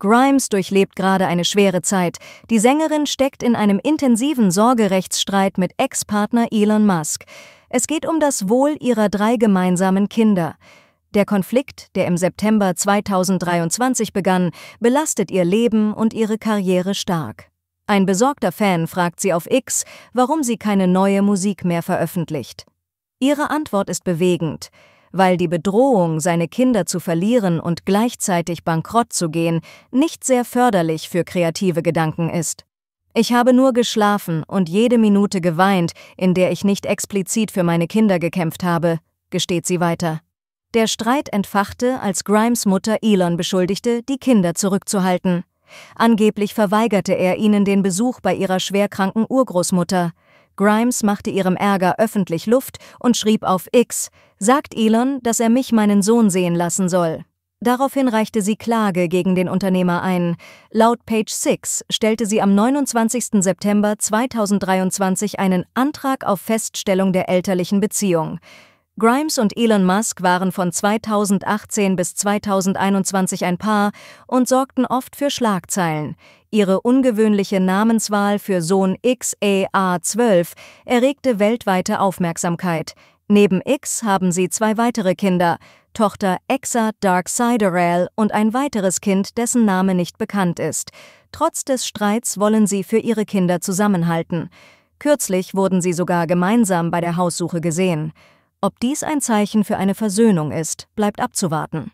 Grimes durchlebt gerade eine schwere Zeit. Die Sängerin steckt in einem intensiven Sorgerechtsstreit mit Ex-Partner Elon Musk. Es geht um das Wohl ihrer drei gemeinsamen Kinder. Der Konflikt, der im September 2023 begann, belastet ihr Leben und ihre Karriere stark. Ein besorgter Fan fragt sie auf X, warum sie keine neue Musik mehr veröffentlicht. Ihre Antwort ist bewegend weil die Bedrohung, seine Kinder zu verlieren und gleichzeitig bankrott zu gehen, nicht sehr förderlich für kreative Gedanken ist. Ich habe nur geschlafen und jede Minute geweint, in der ich nicht explizit für meine Kinder gekämpft habe, gesteht sie weiter. Der Streit entfachte, als Grimes Mutter Elon beschuldigte, die Kinder zurückzuhalten. Angeblich verweigerte er ihnen den Besuch bei ihrer schwerkranken Urgroßmutter. Grimes machte ihrem Ärger öffentlich Luft und schrieb auf X, sagt Elon, dass er mich meinen Sohn sehen lassen soll. Daraufhin reichte sie Klage gegen den Unternehmer ein. Laut Page 6 stellte sie am 29. September 2023 einen Antrag auf Feststellung der elterlichen Beziehung. Grimes und Elon Musk waren von 2018 bis 2021 ein Paar und sorgten oft für Schlagzeilen. Ihre ungewöhnliche Namenswahl für Sohn XAA12 erregte weltweite Aufmerksamkeit. Neben X haben sie zwei weitere Kinder, Tochter Exa Dark Darksiderel und ein weiteres Kind, dessen Name nicht bekannt ist. Trotz des Streits wollen sie für ihre Kinder zusammenhalten. Kürzlich wurden sie sogar gemeinsam bei der Haussuche gesehen. Ob dies ein Zeichen für eine Versöhnung ist, bleibt abzuwarten.